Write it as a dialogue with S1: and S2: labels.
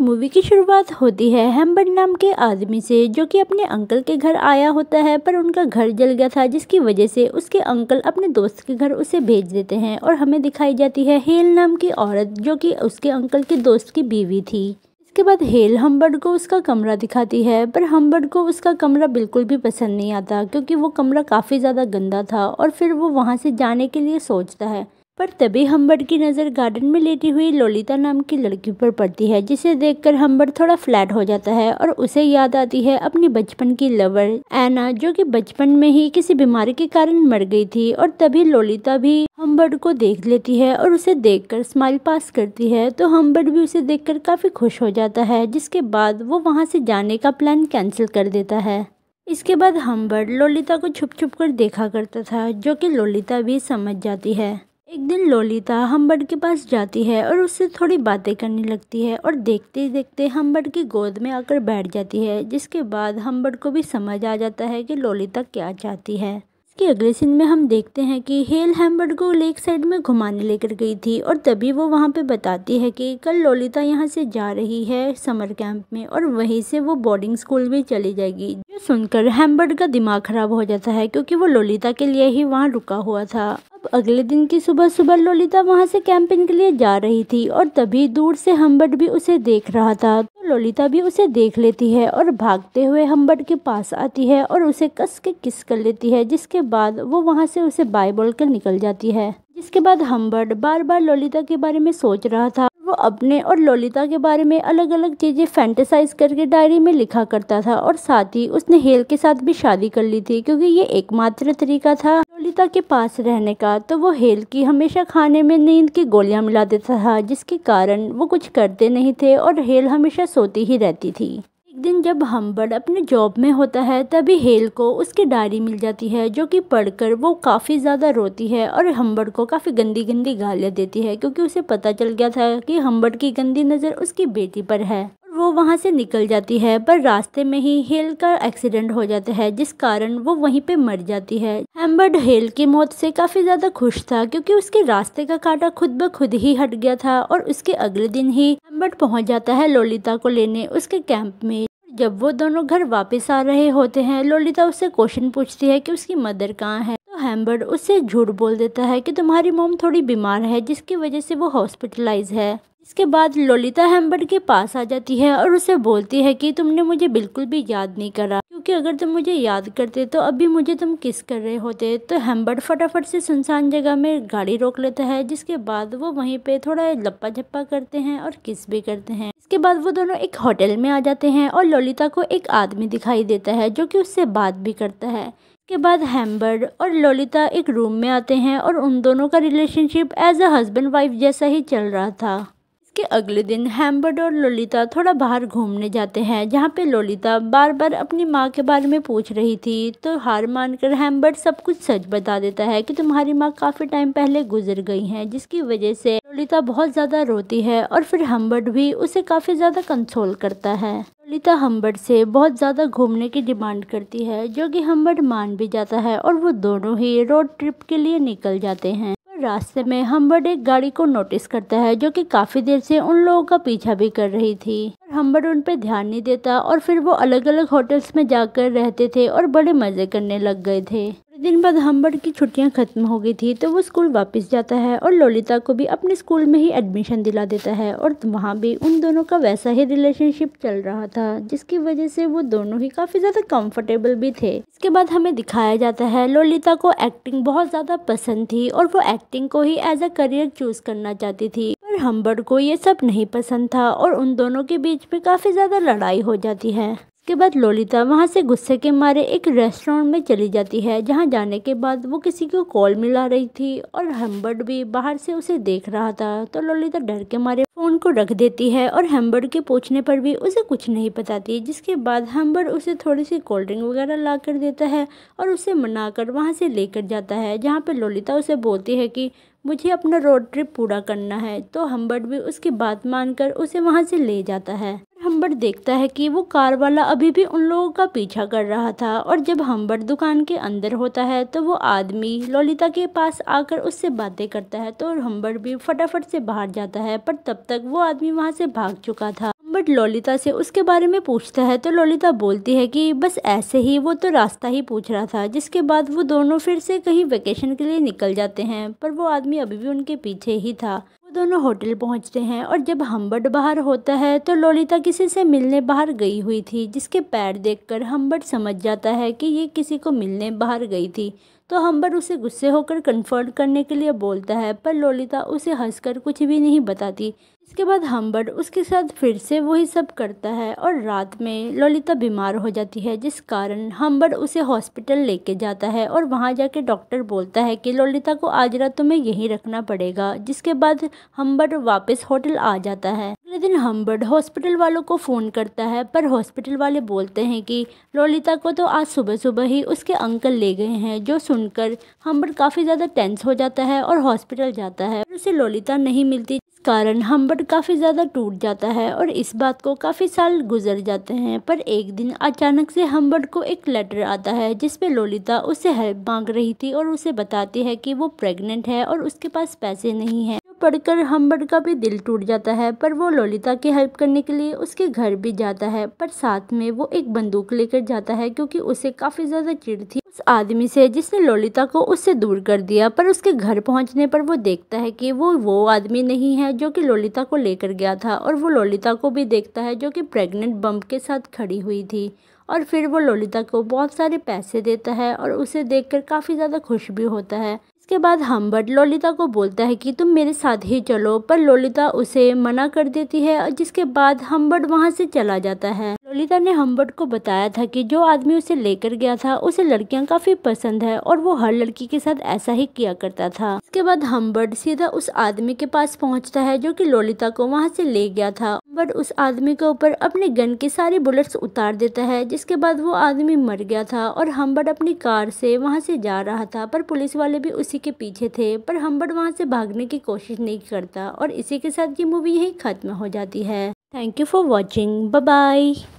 S1: movie की शुरुआत होती है हेम्बर नाम के आदमी से जो कि अपने अंकल के घर आया होता है पर उनका घर जल गया था जिसकी वजह से उसके अंकल अपने दोस्त के घर उसे भेज देते हैं और हमें दिखाई जाती है हेल नाम की औरत जो कि उसके अंकल के दोस्त की बीवी थी इसके बाद हेल हम्बर्ड को उसका कमरा दिखाती है पर हम्बर्ड को उसका कमरा बिल्कुल भी पसंद नहीं आता क्योंकि वो कमरा काफ़ी ज़्यादा गंदा था और फिर वो वहाँ से जाने के लिए सोचता है पर तभी हम्बर्ड की नज़र गार्डन में लेटी हुई लोलिता नाम की लड़की पर पड़ती है जिसे देखकर हम्बर्ड थोड़ा फ्लैट हो जाता है और उसे याद आती है अपनी बचपन की लवर एना जो कि बचपन में ही किसी बीमारी के कारण मर गई थी और तभी लोलिता भी हम्बर्ड को देख लेती है और उसे देखकर स्माइल पास करती है तो हम्बर्ड भी उसे देख काफ़ी खुश हो जाता है जिसके बाद वो वहाँ से जाने का प्लान कैंसिल कर देता है इसके बाद हम्बर्ड लोलिता को छुप छुप कर देखा करता था जो कि लोलिता भी समझ जाती है एक दिन लोलिता हम्बर्ड के पास जाती है और उससे थोड़ी बातें करने लगती है और देखते ही देखते हम्बर्ड की गोद में आकर बैठ जाती है जिसके बाद हम्बर्ड को भी समझ आ जाता है कि लोलिता क्या चाहती है इसके अगले सीन में हम देखते हैं कि हेल हम्बर्ड को लेक साइड में घुमाने लेकर गई थी और तभी वो वहाँ पे बताती है कि कल लोलिता यहाँ से जा रही है समर कैंप में और वहीं से वो बोर्डिंग स्कूल में चली जाएगी जो सुनकर हैम्बर्ड का दिमाग खराब हो जाता है क्योंकि वो लोलिता के लिए ही वहाँ रुका हुआ था अगले दिन की सुबह सुबह ललिता वहाँ से कैंपिंग के लिए जा रही थी और तभी दूर से हम्बट भी उसे देख रहा था तो ललिता भी उसे देख लेती है और भागते हुए हम्बट के पास आती है और उसे कस के किस कर लेती है जिसके बाद वो वहाँ से उसे बाय बोल कर निकल जाती है जिसके बाद हम्बट बार बार ललिता के बारे में सोच रहा था वो अपने और ललिता के बारे में अलग अलग चीज़ें फैंटेसाइज करके डायरी में लिखा करता था और साथ ही उसने हेल के साथ भी शादी कर ली थी क्योंकि ये एकमात्र तरीका था पिता के पास रहने का तो वो हेल की हमेशा खाने में नींद की गोलियां मिला देता था जिसके कारण वो कुछ करते नहीं थे और हेल हमेशा सोती ही रहती थी एक दिन जब हम्बर्ड अपने जॉब में होता है तभी हेल को उसकी डायरी मिल जाती है जो कि पढ़कर वो काफ़ी ज़्यादा रोती है और हम्बर्ड को काफ़ी गंदी गंदी गालियाँ देती है क्योंकि उसे पता चल गया था कि हम्बर्ड की गंदी नज़र उसकी बेटी पर है वो वहाँ से निकल जाती है पर रास्ते में ही हेल का एक्सीडेंट हो जाता है जिस कारण वो वहीं पे मर जाती है एम्बर्ड हेल की मौत से काफ़ी ज़्यादा खुश था क्योंकि उसके रास्ते का कांटा खुद ब खुद ही हट गया था और उसके अगले दिन ही एम्बर्ड पहुँच जाता है लोलिता को लेने उसके कैंप में जब वो दोनों घर वापस आ रहे होते हैं लोलिता उससे क्वेश्चन पूछती है कि उसकी मदर कहाँ है तो हैम्बर्ड उससे झूठ बोल देता है कि तुम्हारी मोम थोड़ी बीमार है जिसकी वजह से वो हॉस्पिटलाइज है इसके बाद ललिता हेम्बर्ट के पास आ जाती है और उसे बोलती है कि तुमने मुझे बिल्कुल भी याद नहीं करा क्योंकि अगर तुम मुझे याद करते तो अभी मुझे तुम किस कर रहे होते तो हेम्बर्ट फटाफट से सुनसान जगह में गाड़ी रोक लेता है जिसके बाद वो वहीं पे थोड़ा लप्पा झप्पा करते हैं और किस भी करते हैं इसके बाद वो दोनों एक होटल में आ जाते हैं और ललिता को एक आदमी दिखाई देता है जो कि उससे बात भी करता है के बाद हेम्बर्ड और ललिता एक रूम में आते हैं और उन दोनों का relationship as a husband wife जैसा ही चल रहा था के अगले दिन हैम्बर्ड और ललिता थोड़ा बाहर घूमने जाते हैं जहाँ पे ललिता बार बार अपनी माँ के बारे में पूछ रही थी तो हार मानकर हैम्बर्ड सब कुछ सच बता देता है कि तुम्हारी माँ काफ़ी टाइम पहले गुजर गई हैं जिसकी वजह से ललिता बहुत ज़्यादा रोती है और फिर हम्बर्ड भी उसे काफ़ी ज़्यादा कंसोल करता है ललिता हम्बर्ड से बहुत ज़्यादा घूमने की डिमांड करती है जो कि हम्बर्ड मान भी जाता है और वो दोनों ही रोड ट्रिप के लिए निकल जाते हैं रास्ते में हम्बर्ड एक गाड़ी को नोटिस करता है जो कि काफ़ी देर से उन लोगों का पीछा भी कर रही थी पर हम्बर्ड उन पर ध्यान नहीं देता और फिर वो अलग अलग होटल्स में जाकर रहते थे और बड़े मज़े करने लग गए थे दिन बाद हम्बर्ड की छुट्टियां ख़त्म हो गई थी तो वो स्कूल वापस जाता है और ललिता को भी अपने स्कूल में ही एडमिशन दिला देता है और वहाँ भी उन दोनों का वैसा ही रिलेशनशिप चल रहा था जिसकी वजह से वो दोनों ही काफ़ी ज़्यादा कंफर्टेबल भी थे इसके बाद हमें दिखाया जाता है ललिता को एक्टिंग बहुत ज़्यादा पसंद थी और वो एक्टिंग को ही एज अ करियर चूज़ करना चाहती थी पर हम्बर्ड को ये सब नहीं पसंद था और उन दोनों के बीच में काफ़ी ज़्यादा लड़ाई हो जाती है उसके बाद ललिता वहाँ से गुस्से के मारे एक रेस्टोरेंट में चली जाती है जहाँ जाने के बाद वो किसी को कॉल मिला रही थी और हेम्बर्ड भी बाहर से उसे देख रहा था तो ललिता डर के मारे फ़ोन को रख देती है और हेम्बर्ड के पूछने पर भी उसे कुछ नहीं बताती जिसके बाद हेम्बर्ड उसे थोड़ी सी कोल्ड ड्रिंक वगैरह ला कर देता है और उसे मना कर वहाँ से लेकर जाता है जहाँ पर ललिता उसे बोलती है कि मुझे अपना रोड ट्रिप पूरा करना है तो हम्बर्ड भी उसकी बात मानकर उसे वहाँ से ले जाता है हम्बर्ट देखता है कि वो कार वाला अभी भी उन लोगों का पीछा कर रहा था और जब हम्बर्ट दुकान के अंदर होता है तो वो आदमी ललिता के पास आकर उससे बातें करता है तो हम्बर्ट भी फटाफट से बाहर जाता है पर तब तक वो आदमी वहाँ से भाग चुका था बट ललिता से उसके बारे में पूछता है तो ललिता बोलती है कि बस ऐसे ही वो तो रास्ता ही पूछ रहा था जिसके बाद वो दोनों फिर से कहीं वेकेशन के लिए निकल जाते हैं पर वो आदमी अभी भी उनके पीछे ही था दोनों होटल पहुंचते हैं और जब हम्बर्ट बाहर होता है तो ललिता किसी से मिलने बाहर गई हुई थी जिसके पैर देखकर हम्बर्ट समझ जाता है कि ये किसी को मिलने बाहर गई थी तो हम्बर उसे गुस्से होकर कन्फर्ट करने के लिए बोलता है पर ललिता उसे हंसकर कुछ भी नहीं बताती इसके बाद हम्बर्ड उसके साथ फिर से वही सब करता है और रात में ललिता बीमार हो जाती है जिस कारण हम्बर्ड उसे हॉस्पिटल लेके जाता है और वहाँ जाके डॉक्टर बोलता है कि ललिता को आज रात तुम्हें यहीं रखना पड़ेगा जिसके बाद हम्बर्ड वापस होटल आ जाता है अगले दिन हम्बर्ड हॉस्पिटल वालों को फ़ोन करता है पर हॉस्पिटल वाले बोलते हैं कि ललिता को तो आज सुबह सुबह ही उसके अंकल ले गए हैं जो सुनकर हम्बर्ड काफ़ी ज़्यादा टेंस हो जाता है और हॉस्पिटल जाता है उसे ललिता नहीं मिलती कारण हम्बर काफ़ी ज़्यादा टूट जाता है और इस बात को काफ़ी साल गुजर जाते हैं पर एक दिन अचानक से हम्बर को एक लेटर आता है जिसमें लोलिता उससे हेल्प मांग रही थी और उसे बताती है कि वो प्रेग्नेंट है और उसके पास पैसे नहीं हैं पढ़कर हम्बर का भी दिल टूट जाता है पर वो ललिता की हेल्प करने के लिए उसके घर भी जाता है पर साथ में वो एक बंदूक लेकर जाता है क्योंकि उसे काफ़ी ज़्यादा चिड़ थी उस आदमी से जिसने ललिता को उससे दूर कर दिया पर उसके घर पहुंचने पर वो देखता है कि वो वो आदमी नहीं है जो कि ललिता को लेकर गया था और वो ललिता को भी देखता है जो कि प्रेग्नेंट बम्प के साथ खड़ी हुई थी और फिर वो ललिता को बहुत सारे पैसे देता है और उसे देखकर काफ़ी ज़्यादा खुश भी होता है इसके बाद हम्बर्ट लोलिता को बोलता है कि तुम मेरे साथ ही चलो पर लोलिता उसे मना कर देती है और जिसके बाद हम्बर्ट वहाँ से चला जाता है लोलिता ने हम्बर्ट को बताया था कि जो आदमी उसे लेकर गया था उसे लड़कियाँ काफ़ी पसंद है और वो हर लड़की के साथ ऐसा ही किया करता था इसके बाद हम्बर्ट सीधा उस आदमी के पास पहुँचता है जो की लोलिता को वहाँ से ले गया था हम्बर्ट उस आदमी के ऊपर अपने गन के सारे बुलेट्स उतार देता है जिसके बाद वो आदमी मर गया था और हम्बर्ट अपनी कार से वहाँ से जा रहा था पर पुलिस वाले भी उसी इसी के पीछे थे पर हम्बर्ड वहाँ से भागने की कोशिश नहीं करता और इसी के साथ ये मूवी यही ख़त्म हो जाती है thank you for watching bye